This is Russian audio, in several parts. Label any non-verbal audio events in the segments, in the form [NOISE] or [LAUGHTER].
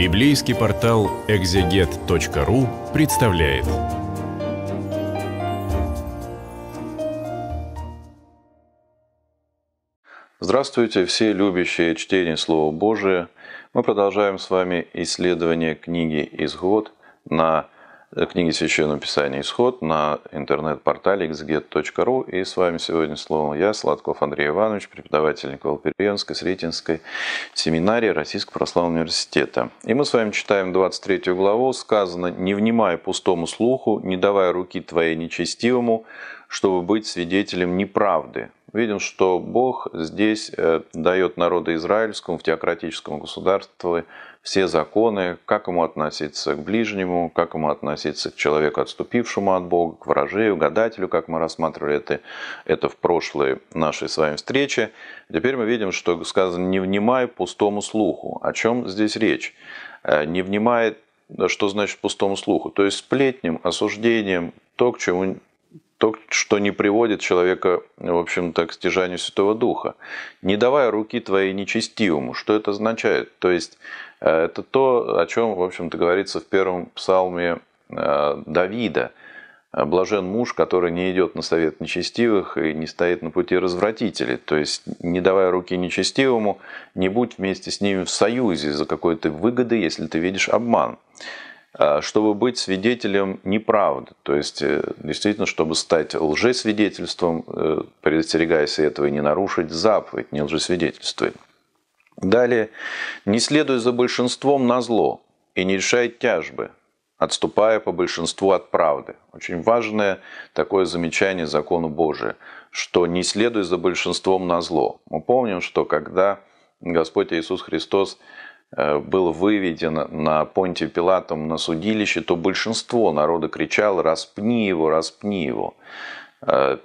Библейский портал экзегет.ру представляет. Здравствуйте, все любящие чтение Слова Божия. Мы продолжаем с вами исследование книги «Исход» на Э, книги Священного Писания «Исход» на интернет-портале xget.ru. И с вами сегодня словом я, Сладков Андрей Иванович, преподаватель Николаперенской, Сретенской семинарии Российского Православного Университета. И мы с вами читаем 23 главу. Сказано «Не внимая пустому слуху, не давая руки твоей нечестивому, чтобы быть свидетелем неправды, видим, что Бог здесь э, дает народу израильскому, в теократическом государстве все законы, как ему относиться к ближнему, как ему относиться к человеку, отступившему от Бога, к вражею, гадателю, как мы рассматривали это, это в прошлой нашей с вами встрече. Теперь мы видим, что сказано «не внимай пустому слуху». О чем здесь речь? Э, «Не внимай» что значит пустому слуху? То есть сплетням, осуждением, то, к чему то, что не приводит человека, в общем-то, к стяжанию Святого Духа. «Не давая руки твоей нечестивому». Что это означает? То есть, э, это то, о чем, в общем-то, говорится в первом псалме э, Давида. «Э, «Блажен муж, который не идет на совет нечестивых и не стоит на пути развратителей». То есть, не давая руки нечестивому, не будь вместе с ними в союзе за какой-то выгоды, если ты видишь обман. Э, чтобы быть свидетелем неправды. То есть, э, действительно, чтобы стать лжесвидетельством, э, предостерегаясь этого и не нарушить заповедь, не лжесвидетельствуй. Далее, не следуй за большинством на зло и не решай тяжбы, отступая по большинству от правды. Очень важное такое замечание закону Божия, что не следуй за большинством на зло. Мы помним, что когда Господь Иисус Христос Э, был выведен на Понтию Пилатом на судилище, то большинство народа кричало «распни его, распни его». Э,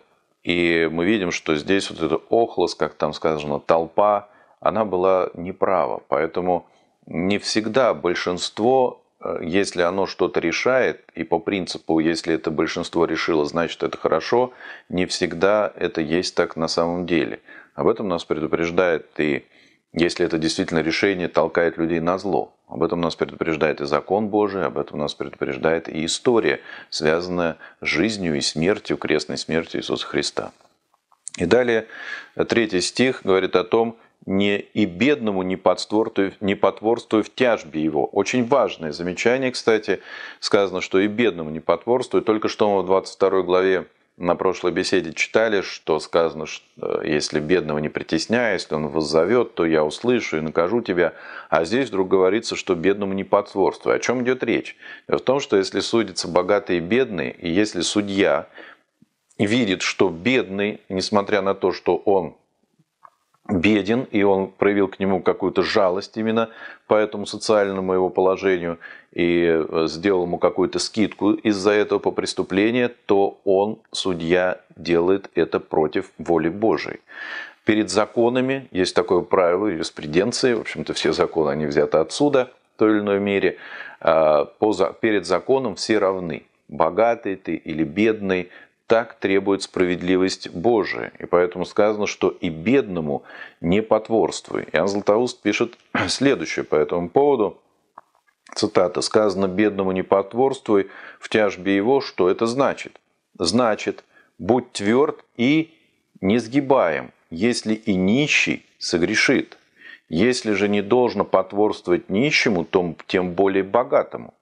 и мы видим, что здесь вот эта охлос, как там сказано, толпа, она была неправа. Поэтому не всегда большинство, э, если оно что-то решает, и по принципу, если это большинство решило, значит это хорошо, не всегда это есть так на самом деле. Об этом нас предупреждает и если это действительно решение толкает людей на зло. Об этом нас предупреждает и закон Божий, об этом нас предупреждает и история, связанная с жизнью и смертью, крестной смертью Иисуса Христа. И далее э, третий стих говорит о том, не и бедному не потворствуй, не потворствуй в тяжбе его. Очень важное замечание, кстати, сказано, что и бедному не потворствуй. Только что мы в 22 главе на прошлой беседе читали, что сказано, что э, если бедного не притесняя, если он воззовет, то я услышу и накажу тебя. А здесь вдруг говорится, что бедному не потворствуй. О чем идет речь? Дело в том, что если судятся богатые и бедные, и если судья видит, что бедный, несмотря на то, что он беден, и он проявил к нему какую-то жалость именно по этому социальному его положению и э, сделал ему какую-то скидку из-за этого по преступлению, то он, судья, делает это против воли Божией. Перед законами есть такое правило юриспруденции, в общем-то все законы, они взяты отсюда в той или иной мере. А, перед законом все равны, богатый ты или бедный, так требует справедливость Божия. И поэтому сказано, что и бедному не потворствуй. Иоанн Златоуст пишет [CLEARS THROAT] следующее по этому поводу. Цитата. «Сказано бедному не потворствуй, в тяжбе его, что это значит? Значит, будь тверд и не сгибаем, если и нищий согрешит. Если же не должно потворствовать нищему, то тем более богатому.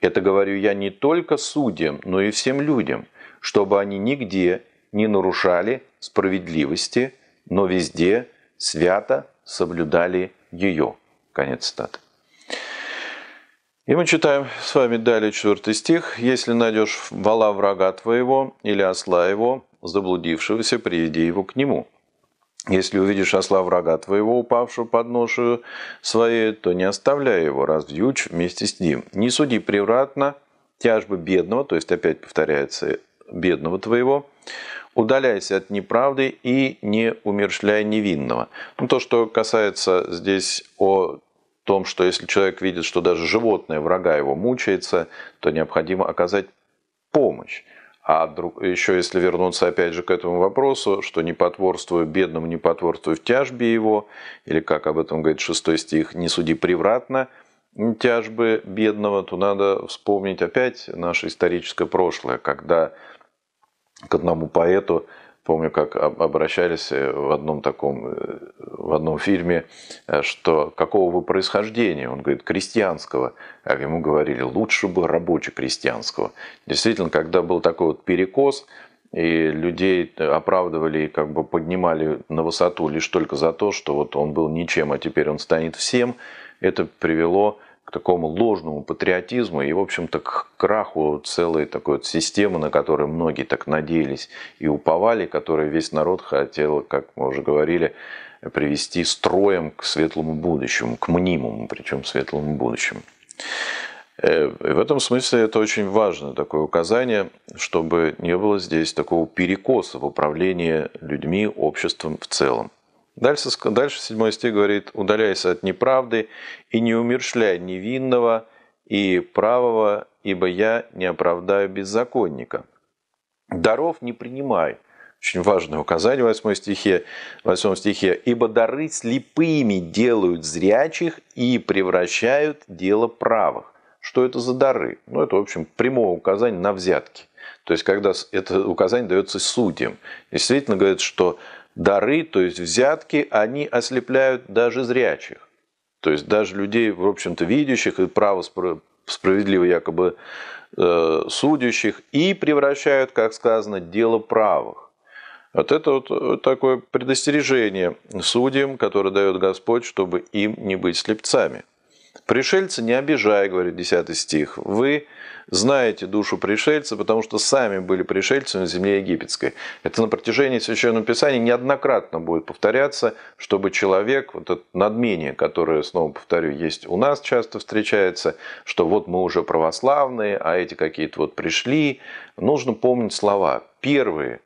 Это говорю я не только судьям, но и всем людям чтобы они нигде не нарушали справедливости, но везде свято соблюдали ее». Конец цитаты. И мы читаем с вами далее четвертый стих. «Если найдешь вала врага твоего или осла его, заблудившегося, приведи его к нему. Если увидишь осла врага твоего, упавшего под ношею своей, то не оставляй его, развьюч вместе с ним. Не суди превратно, тяжбы бедного, то есть опять повторяется бедного твоего, удаляйся от неправды и не умершляй невинного. Ну, то, что касается здесь о том, что если человек видит, что даже животное врага его мучается, то необходимо оказать помощь. А еще если вернуться опять же к этому вопросу, что не потворствую бедному, не потворствую в тяжбе его, или как об этом говорит шестой стих, не суди превратно тяжбы бедного, то надо вспомнить опять наше историческое прошлое, когда к одному поэту, помню, как обращались э, в одном таком, э, в одном фильме, э, что какого вы происхождения? Он говорит, крестьянского. а ему говорили, лучше бы рабоче-крестьянского. Действительно, когда был такой вот перекос, и людей оправдывали и как бы поднимали на высоту лишь только за то, что вот он был ничем, а теперь он станет всем, это привело такому ложному патриотизму и, в общем-то, к краху целой такой вот системы, на которой многие так надеялись и уповали, которую весь народ хотел, как мы уже говорили, привести строем к светлому будущему, к мнимому, причем светлому будущему. Э, и В этом смысле это очень важно, такое указание, чтобы не было здесь такого перекоса в управлении людьми, обществом в целом. Дальше, дальше 7 стих говорит, удаляйся от неправды и не умершляй невинного и правого, ибо я не оправдаю беззаконника. Даров не принимай. Очень важное указание в 8 стихе, 8 стихе. «Ибо дары слепыми делают зрячих и превращают дело правых». Что это за дары? Ну, это, в общем, прямое указание на взятки. То есть, когда это указание дается судьям. Действительно говорит, что дары, то есть взятки, они ослепляют даже зрячих. То есть даже людей, в общем-то, видящих и право справедливо якобы э, судящих, и превращают, как сказано, дело правых. Вот это вот э, такое предостережение судьям, которое дает Господь, чтобы им не быть слепцами. Пришельца не обижай, говорит 10 стих. Вы знаете душу пришельца, потому что сами были пришельцами на земле египетской. Это на протяжении Священного Писания неоднократно будет повторяться, чтобы человек, вот это надмение, которое, снова повторю, есть у нас часто встречается, что вот мы уже православные, а эти какие-то вот пришли. Нужно помнить слова. Первые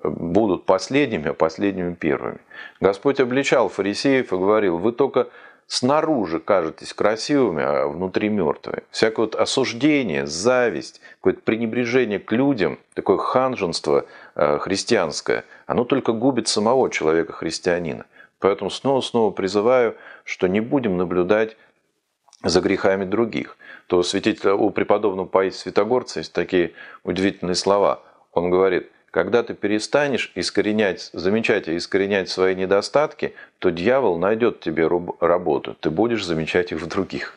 э, будут последними, а последними первыми. Господь обличал фарисеев и говорил, вы только снаружи кажетесь красивыми, а внутри мертвые. Всякое вот осуждение, зависть, какое-то пренебрежение к людям, такое ханженство э, христианское, оно только губит самого человека-христианина. Поэтому снова-снова призываю, что не будем наблюдать за грехами других. То святитель у преподобного Паисия Святогорца есть такие удивительные слова. Он говорит, когда ты перестанешь искоренять, замечать и искоренять свои недостатки, то дьявол найдет тебе работу. Ты будешь замечать их в других.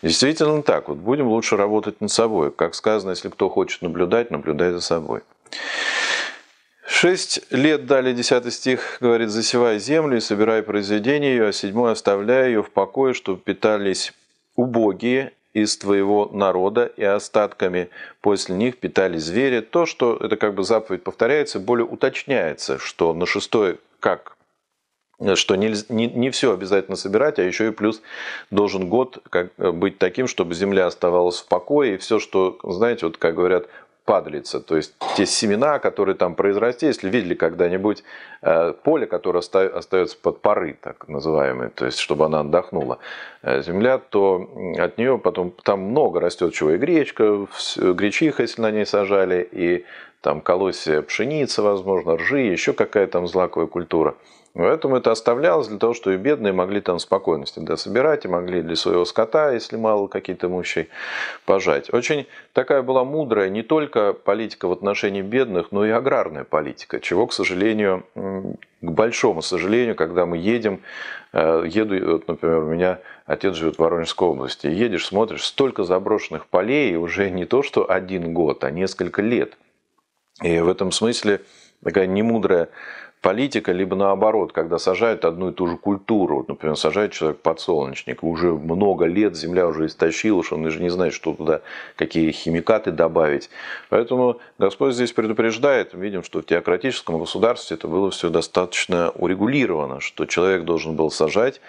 Действительно так. Вот будем лучше работать над собой. Как сказано, если кто хочет наблюдать, наблюдай за собой. Шесть лет далее, десятый стих, говорит, «Засевай землю и собирай произведение ее, а седьмой оставляй ее в покое, чтобы питались убогие из твоего народа и остатками после них питали звери. То, что это как бы заповедь повторяется, более уточняется, что на шестой как что не, не, не все обязательно собирать, а еще и плюс должен год как, быть таким, чтобы земля оставалась в покое, и все, что, знаете, вот как говорят, падалица, то есть те семена, которые там произрасти, если видели когда-нибудь э, поле, которое остается под пары так называемые, то есть чтобы она отдохнула, э, земля, то от нее потом там много растет чего, и гречка, гречиха, если на ней сажали, и там колосья пшеницы, возможно, ржи, еще какая там злаковая культура – Поэтому это оставлялось для того, чтобы и бедные могли там спокойно всегда собирать, и могли для своего скота, если мало какие-то мощи, пожать. Очень такая была мудрая не только политика в отношении бедных, но и аграрная политика, чего, к сожалению, к большому сожалению, когда мы едем, э, еду, вот, например, у меня отец живет в Воронежской области, едешь, смотришь, столько заброшенных полей, уже не то, что один год, а несколько лет. И в этом смысле такая немудрая политика, либо наоборот, когда сажают одну и ту же культуру, например, сажает человек подсолнечник, уже много лет земля уже истощилась, он же не знает, что туда, какие химикаты добавить. Поэтому Господь здесь предупреждает, видим, что в теократическом государстве это было все достаточно урегулировано, что человек должен был сажать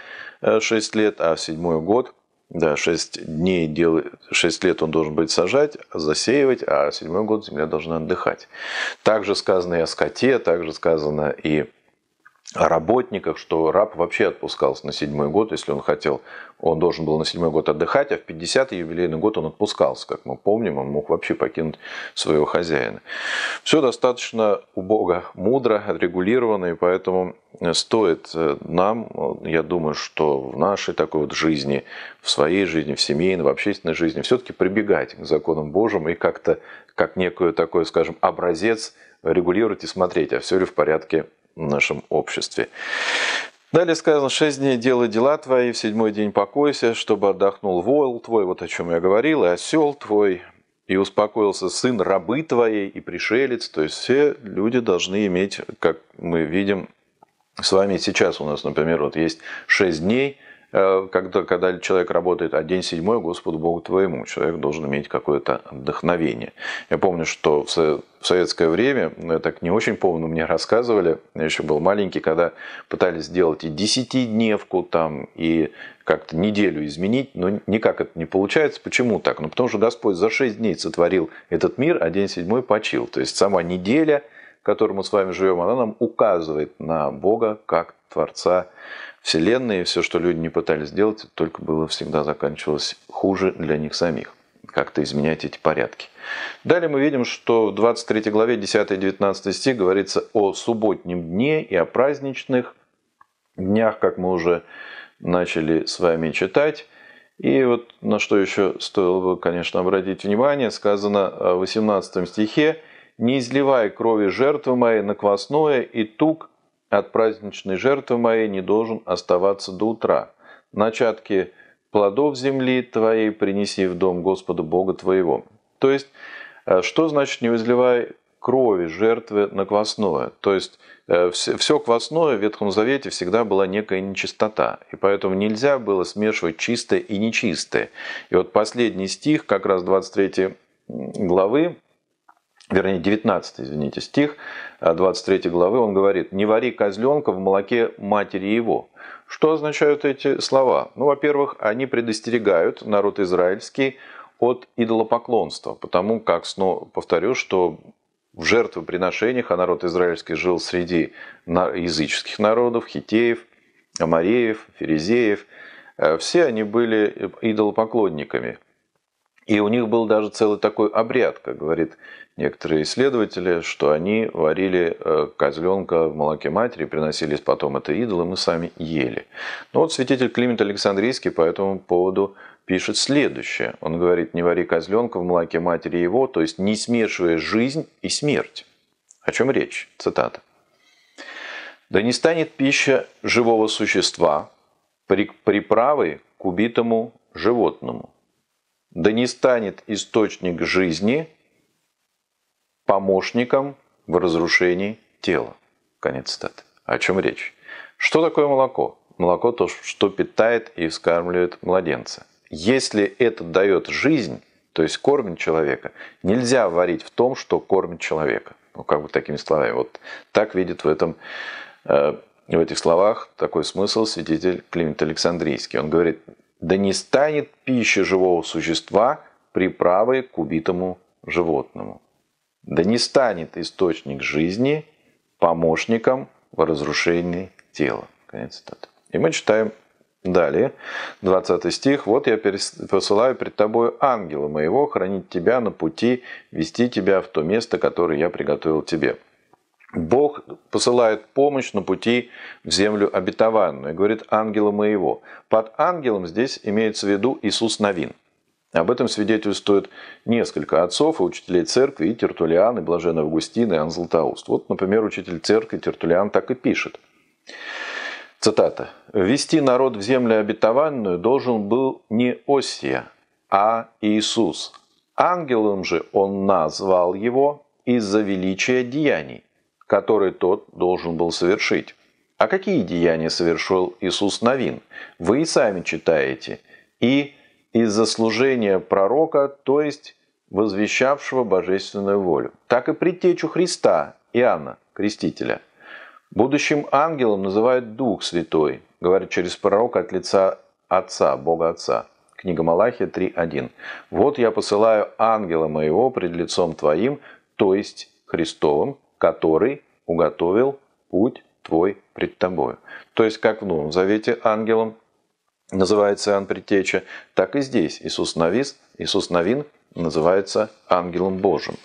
6 э, лет, а в седьмой год – да, 6 дней делает, 6 лет он должен быть сажать, засеивать, а седьмой год земля должна отдыхать. Также сказано и о скоте, также сказано и о работниках, что раб вообще отпускался на седьмой год, если он хотел. Он должен был на седьмой год отдыхать, а в 50 юбилейный год он отпускался, как мы помним, он мог вообще покинуть своего хозяина. Все достаточно убого, мудро, отрегулировано, и поэтому э, стоит э, нам, я думаю, что в нашей такой вот жизни, в своей жизни, в семейной, в общественной жизни, все-таки прибегать к законам Божьим и как-то, как некую такой, скажем, образец регулировать и смотреть, а все ли в порядке в нашем обществе. Далее сказано, шесть дней делай дела твои, в седьмой день покойся, чтобы отдохнул вол твой, вот о чем я говорил, и осел твой, и успокоился сын рабы твоей, и пришелец. То есть все люди должны иметь, как мы видим, с вами сейчас у нас, например, вот есть шесть дней – Э, когда, когда человек работает, а день седьмой Господу Богу твоему, человек должен иметь какое-то вдохновение. Я помню, что в советское время, ну, я так не очень помню, мне рассказывали, я еще был маленький, когда пытались сделать и десятидневку там, и как-то неделю изменить, но никак это не получается. Почему так? Ну, потому что Господь за шесть дней сотворил этот мир, а день седьмой почил. То есть, сама неделя, в которой мы с вами живем, она нам указывает на Бога как Творца Вселенной, и все, что люди не пытались сделать, только было всегда заканчивалось хуже для них самих. Как-то изменять эти порядки. Далее мы видим, что в 23 главе 10-19 стих говорится о субботнем дне и о праздничных днях, как мы уже начали с вами читать. И вот на что еще стоило бы, конечно, обратить внимание, сказано в 18 стихе, «Не изливай крови жертвы моей на квасное и тук от праздничной жертвы моей не должен оставаться до утра. Начатки плодов земли твоей принеси в дом Господа Бога твоего». То есть, э, что значит «не возливай крови жертвы на квасное. То есть все э, все квасное в Ветхом Завете всегда была некая нечистота, и поэтому нельзя было смешивать чистое и нечистое. И вот последний стих, как раз 23 главы, вернее 19, извините, стих 23 э, главы, он говорит, «Не вари козленка в молоке матери его». Что означают эти слова? Ну, во-первых, они предостерегают народ израильский от идолопоклонства, потому как, снова повторю, что в жертвоприношениях, а народ израильский жил среди языческих народов, хитеев, амареев, ферезеев, э, все они были э, идолопоклонниками. И у них был даже целый такой обряд, как говорит некоторые исследователи, что они варили э, козленка в молоке матери, приносились потом это идолам и сами ели. Но ну вот святитель Климент Александрийский по этому поводу пишет следующее. Он говорит, не вари козленка в молоке матери его, то есть не смешивая жизнь и смерть. О чем речь? Цитата. «Да не станет пища живого существа приправой к убитому животному, да не станет источник жизни помощником в разрушении тела. Конец цитаты. О чем речь? Что такое молоко? Молоко то, что питает и вскармливает младенца. Если это дает жизнь, то есть кормит человека, нельзя варить в том, что кормит человека. Ну, как бы такими словами. Вот так видит в этом э, в этих словах такой смысл свидетель Климент Александрийский. Он говорит, да не станет пища живого существа приправой к убитому животному. Да не станет источник жизни помощником в разрушении тела. Конец цитаты. И мы читаем далее, 20 стих. «Вот я посылаю пред тобой ангела моего, хранить тебя на пути, вести тебя в то место, которое я приготовил тебе». Бог посылает помощь на пути в землю обетованную. говорит ангела моего. Под ангелом здесь имеется в виду Иисус Новин. Об этом свидетельствуют несколько отцов и учителей церкви, и Тертулиан, и Блаженный Августин, и Анзлатауст. Вот, например, учитель церкви Тертулиан так и пишет. Цитата. «Вести народ в землю обетованную должен был не Осия, а Иисус. Ангелом же он назвал его из-за величия деяний, который тот должен был совершить. А какие деяния совершил Иисус Новин? Вы и сами читаете. И из-за служения пророка, то есть возвещавшего божественную волю. Так и предтечу Христа, Иоанна, Крестителя. Будущим ангелом называют Дух Святой, говорит через пророка от лица Отца, Бога Отца. Книга Малахия 3.1. «Вот я посылаю ангела моего пред лицом твоим, то есть Христовым, который уготовил путь твой пред тобою. То есть, как в Новом Завете ангелом называется Иоанн Предтеча, так и здесь Иисус Навис, Иисус Навин называется ангелом Божьим.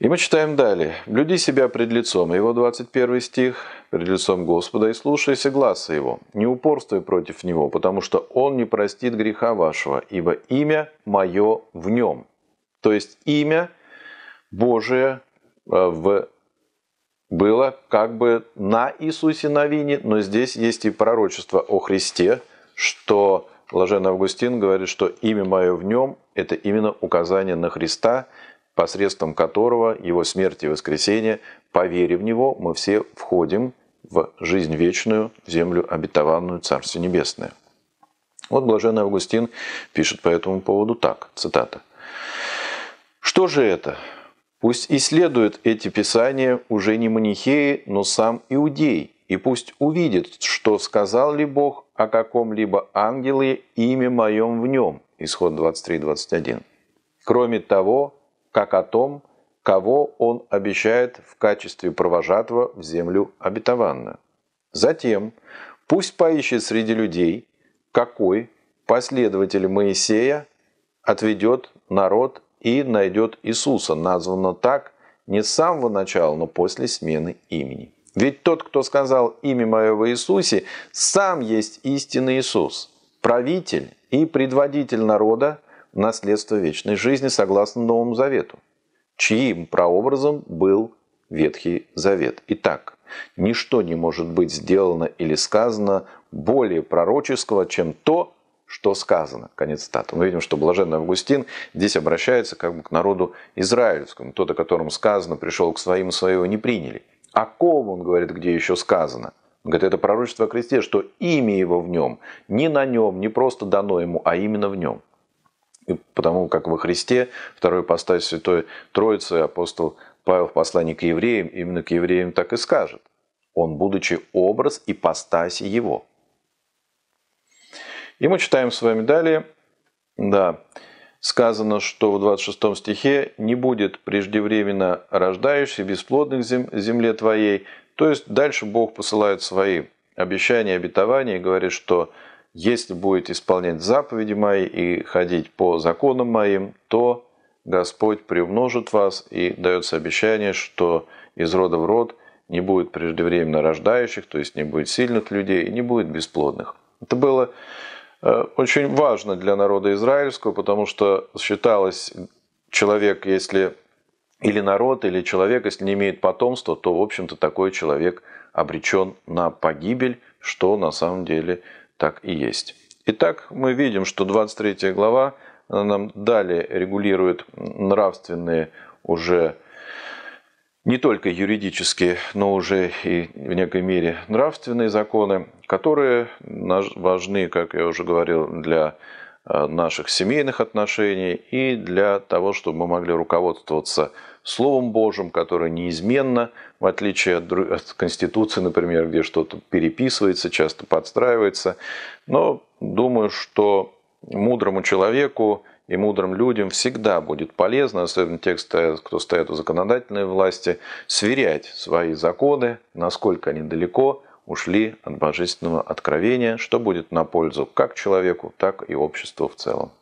И мы читаем далее. «Блюди себя пред лицом». Его 21 стих. «Пред лицом Господа и слушайся глаза Его. Не упорствуй против Него, потому что Он не простит греха вашего, ибо имя Мое в Нем». То есть имя Божие Э, в, было как бы на Иисусе Новине, но здесь есть и пророчество о Христе, что Блажен Августин говорит, что имя мое в нем – это именно указание на Христа, посредством которого его смерть и воскресение, по вере в него, мы все входим в жизнь вечную, в землю обетованную, Царство Небесное. Вот Блаженный Августин пишет по этому поводу так, цитата. «Что же это? Пусть исследуют эти писания уже не манихеи, но сам иудей, и пусть увидит, что сказал ли Бог о каком-либо ангеле имя моем в нем. Исход 23.21. Кроме того, как о том, кого он обещает в качестве провожатого в землю обетованную. Затем пусть поищет среди людей, какой последователь Моисея отведет народ и найдет Иисуса, названо так не с самого начала, но после смены имени. Ведь тот, кто сказал «Имя мое в Иисусе», сам есть истинный Иисус, правитель и предводитель народа в наследство вечной жизни согласно Новому Завету, чьим прообразом был Ветхий Завет. Итак, ничто не может быть сделано или сказано более пророческого, чем то, что сказано. Конец цитаты. Мы видим, что блаженный Августин здесь обращается как бы к народу израильскому. Тот, о котором сказано, пришел к своим, своего не приняли. О ком, он говорит, где еще сказано? Он говорит, это пророчество о кресте, что имя его в нем, не на нем, не просто дано ему, а именно в нем. И потому как во Христе, второй постать Святой Троицы, апостол Павел в послании к евреям, именно к евреям так и скажет. Он, будучи образ и ипостаси его. И мы читаем с вами далее. Да, сказано, что в 26 стихе «не будет преждевременно рождающих бесплодных зем, земле твоей». То есть дальше Бог посылает свои обещания, обетования и говорит, что если будете исполнять заповеди мои и ходить по законам моим, то Господь приумножит вас и дается обещание, что из рода в род не будет преждевременно рождающих, то есть не будет сильных людей и не будет бесплодных. Это было Э, очень важно для народа израильского, потому что считалось, человек, если или народ, или человек, если не имеет потомства, то, в общем-то, такой человек обречен на погибель, что на самом деле так и есть. Итак, мы видим, что 23 глава э, нам далее регулирует нравственные уже не только юридические, но уже и в некой мере нравственные законы, которые важны, как я уже говорил, для э, наших семейных отношений и для того, чтобы мы могли руководствоваться Словом Божьим, которое неизменно, в отличие от, от Конституции, например, где что-то переписывается, часто подстраивается. Но думаю, что мудрому человеку и мудрым людям всегда будет полезно, особенно те, кто стоят у законодательной власти, сверять свои законы, насколько они далеко ушли от божественного откровения, что будет на пользу как человеку, так и обществу в целом.